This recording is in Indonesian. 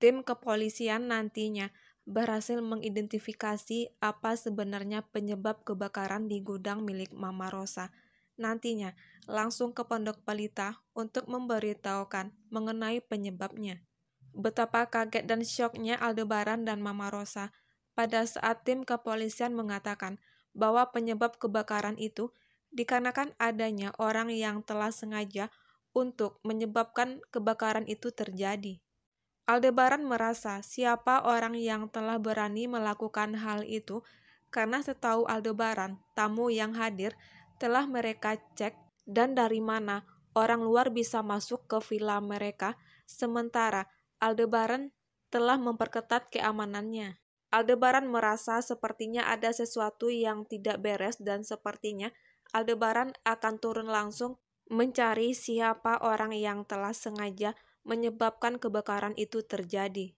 tim kepolisian nantinya berhasil mengidentifikasi apa sebenarnya penyebab kebakaran di gudang milik Mama Rosa. Nantinya langsung ke Pondok Pelita untuk memberitahukan mengenai penyebabnya. Betapa kaget dan syoknya Aldebaran dan Mama Rosa pada saat tim kepolisian mengatakan bahwa penyebab kebakaran itu dikarenakan adanya orang yang telah sengaja untuk menyebabkan kebakaran itu terjadi. Aldebaran merasa siapa orang yang telah berani melakukan hal itu karena setahu Aldebaran, tamu yang hadir telah mereka cek dan dari mana orang luar bisa masuk ke villa mereka, sementara Aldebaran telah memperketat keamanannya. Aldebaran merasa sepertinya ada sesuatu yang tidak beres dan sepertinya Aldebaran akan turun langsung mencari siapa orang yang telah sengaja menyebabkan kebakaran itu terjadi.